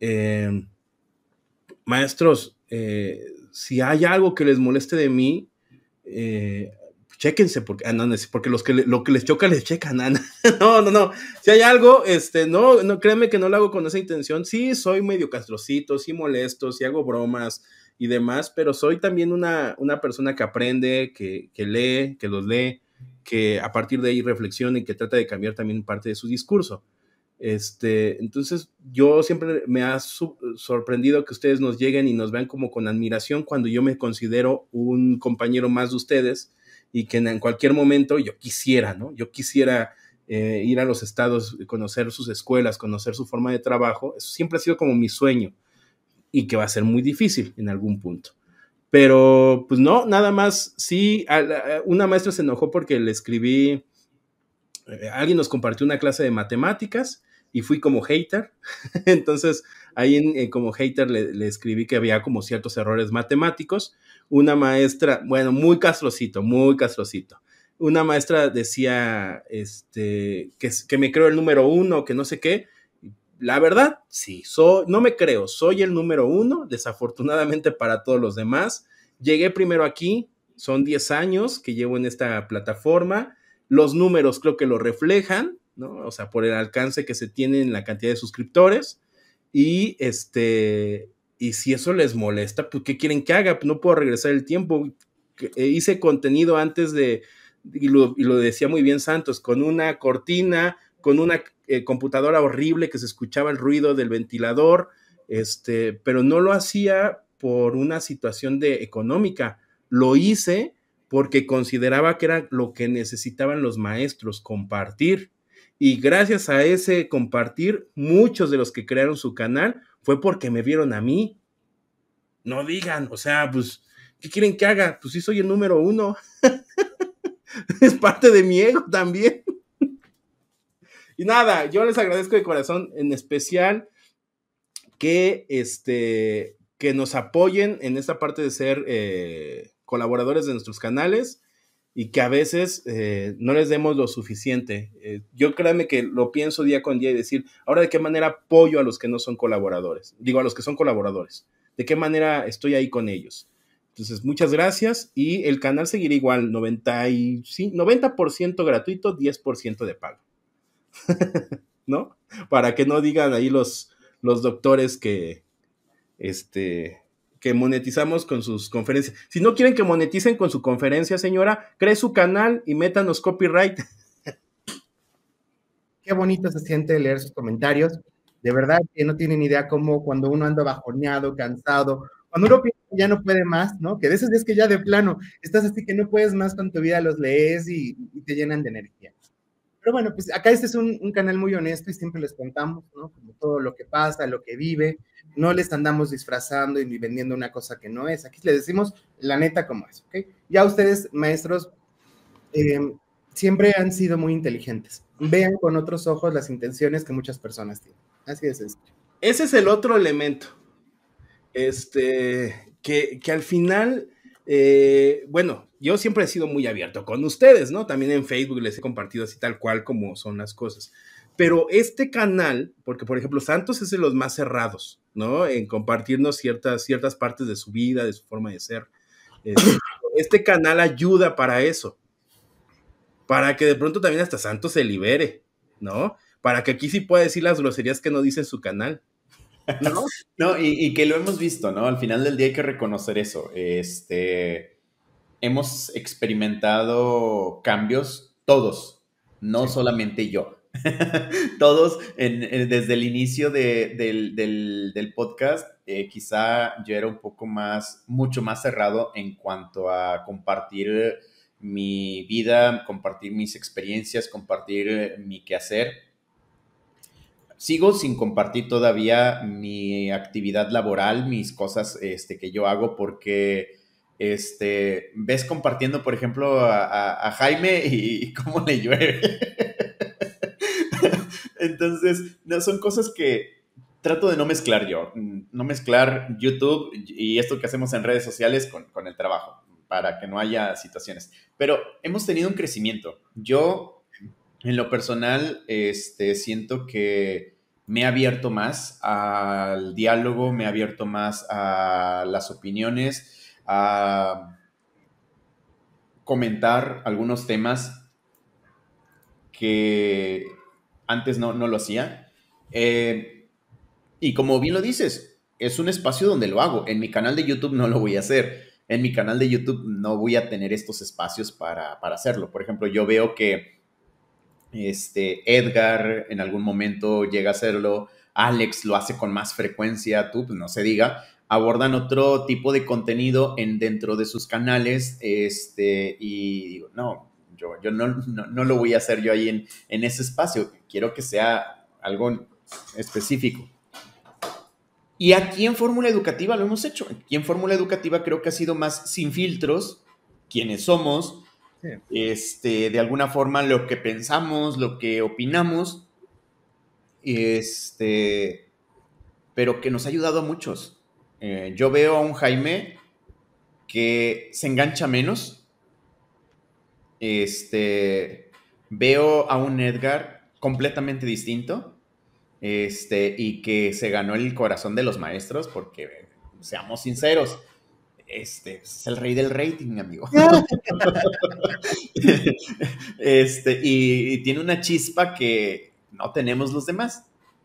Em, maestros, eh, si hay algo que les moleste de mí, eh, chéquense, porque, ah, no, porque los que lo que les choca les checan. Ah, no, no, no. Si hay algo, este, no, no, créeme que no lo hago con esa intención. Sí, soy medio castrocito, sí molesto, sí hago bromas y demás, pero soy también una, una persona que aprende, que, que lee, que los lee, que a partir de ahí reflexiona y que trata de cambiar también parte de su discurso. Este, entonces, yo siempre me ha sorprendido que ustedes nos lleguen y nos vean como con admiración cuando yo me considero un compañero más de ustedes y que en cualquier momento yo quisiera, ¿no? Yo quisiera eh, ir a los estados, conocer sus escuelas, conocer su forma de trabajo. Eso siempre ha sido como mi sueño y que va a ser muy difícil en algún punto. Pero, pues no, nada más, sí, una maestra se enojó porque le escribí, eh, alguien nos compartió una clase de matemáticas y fui como hater. Entonces, ahí eh, como hater le, escribí que había como ciertos errores matemáticos. Una maestra, bueno, muy castrocito, muy castrocito. Una maestra decía este, que, que me creo el número uno, que no sé qué. La verdad, sí, no me creo, soy el número uno, desafortunadamente para todos los demás. Llegué primero aquí, son 10 años que llevo en esta plataforma, los números creo que lo reflejan, ¿no? O sea, por el alcance que se tiene en la cantidad de suscriptores. Y este, y si eso les molesta, pues ¿qué quieren que haga? No puedo regresar el tiempo. Eh, hice contenido antes de, y lo, decía muy bien Santos, con una cortina, con una eh, computadora horrible que se escuchaba el ruido del ventilador, este, pero no lo hacía por una situación de económica, lo hice porque consideraba que era lo que necesitaban los maestros, compartir. Y gracias a ese compartir, muchos de los que crearon su canal fue porque me vieron a mí. No digan, o sea, pues, ¿qué quieren que haga? Pues sí, soy el número uno. es parte de mi ego también. y nada, yo les agradezco de corazón, en especial que este que nos apoyen en esta parte de ser eh, colaboradores de nuestros canales y que a veces eh, no les demos lo suficiente. Eh, yo créanme que lo pienso día con día y decir, ahora de qué manera apoyo a los que no son colaboradores, digo a los que son colaboradores, de qué manera estoy ahí con ellos. Entonces, muchas gracias y el canal seguirá igual, 90% gratuito, 10% de pago. ¿No? Para que no digan ahí los, los doctores que, este, que monetizamos con sus conferencias. Si no quieren que moneticen con su conferencia, señora, cree su canal y métanos copyright. Qué bonito se siente leer sus comentarios. De verdad que no tienen idea cómo cuando uno anda bajoneado, cansado, cuando uno piensa que ya no puede más, ¿no? Que de veces días que ya de plano estás así que no puedes más con tu vida, los lees y te llenan de energía. Pero bueno, pues acá este es un, canal muy honesto y siempre les contamos, ¿no? Como todo lo que pasa, lo que vive. No les andamos disfrazando y vendiendo una cosa que no es. Aquí les decimos la neta como es, ¿ok? Ya ustedes, maestros, em, siempre han sido muy inteligentes. Vean con otros ojos las intenciones que muchas personas tienen. Así es. Ese es el otro elemento. Este, que, que al final eh, bueno, yo siempre he sido muy abierto con ustedes, ¿no? También en Facebook les he compartido así tal cual como son las cosas. Pero este canal, porque por ejemplo Santos es de los más cerrados, ¿no? En compartirnos ciertas, ciertas partes de su vida, de su forma de ser. Este, este canal ayuda para eso, para que de pronto también hasta Santos se libere, ¿no? Para que aquí sí pueda decir las groserías que no dice su canal. ¿No? no y, que lo hemos visto, ¿no? Al final del día hay que reconocer eso. Este, hemos experimentado cambios todos, no solamente yo. todos, desde el inicio del, podcast, eh, quizá yo era un poco más, mucho más cerrado en cuanto a compartir eh, mi vida, compartir mis experiencias, compartir eh, mi quehacer Sigo sin compartir todavía mi actividad laboral, mis cosas este, que yo hago, porque este, ves compartiendo, por ejemplo, a, Jaime y, cómo le llueve. Entonces, no, son cosas que trato de no mezclar yo, no mezclar YouTube y esto que hacemos en redes sociales con, con el trabajo, para que no haya situaciones. Pero hemos tenido un crecimiento. Yo en lo personal, este, siento que me he abierto más al diálogo, me he abierto más a las opiniones, a comentar algunos temas que antes no, lo hacía. Eh, y como bien lo dices, es un espacio donde lo hago. En mi canal de YouTube no lo voy a hacer. En mi canal de YouTube no voy a tener estos espacios para hacerlo. Por ejemplo, yo veo que este, Edgar en algún momento llega a hacerlo, Alex lo hace con más frecuencia, tú, pues, no se diga, abordan otro tipo de contenido en, dentro de sus canales, este, y digo, no, yo, no, lo voy a hacer yo ahí en, ese espacio, quiero que sea algo específico. Y aquí en Fórmula Educativa lo hemos hecho. Aquí en Fórmula Educativa creo que ha sido más sin filtros, quienes somos, este, de alguna forma, lo que pensamos, lo que opinamos, este, pero que nos ha ayudado a muchos. Eh, yo veo a un Jaime que se engancha menos. Este, veo a un Edgar completamente distinto. Este, y que se ganó el corazón de los maestros, porque seamos sinceros, este, es pues, el rey del rating, amigo. Ah. este, y, tiene una chispa que no tenemos los demás.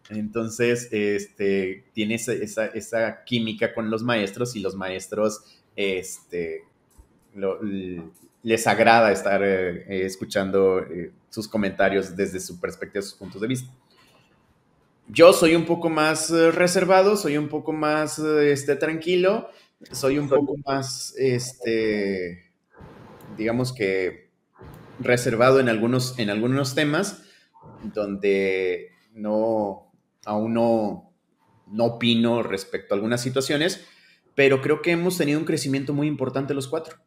Entonces, este, tiene esa, química con los maestros y los maestros, este, les agrada estar eh, escuchando eh, sus comentarios desde su perspectiva, sus puntos de vista. Yo soy un poco más eh, reservado, soy un poco más este, tranquilo, soy un poco más, este, digamos que reservado en algunos, en algunos temas donde no, aún no, opino respecto a algunas situaciones, pero creo que hemos tenido un crecimiento muy importante los cuatro.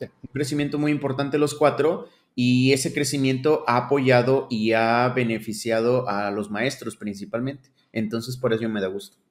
Un crecimiento muy importante los cuatro y ese crecimiento ha apoyado y ha beneficiado a los maestros principalmente. Entonces, por eso me da gusto.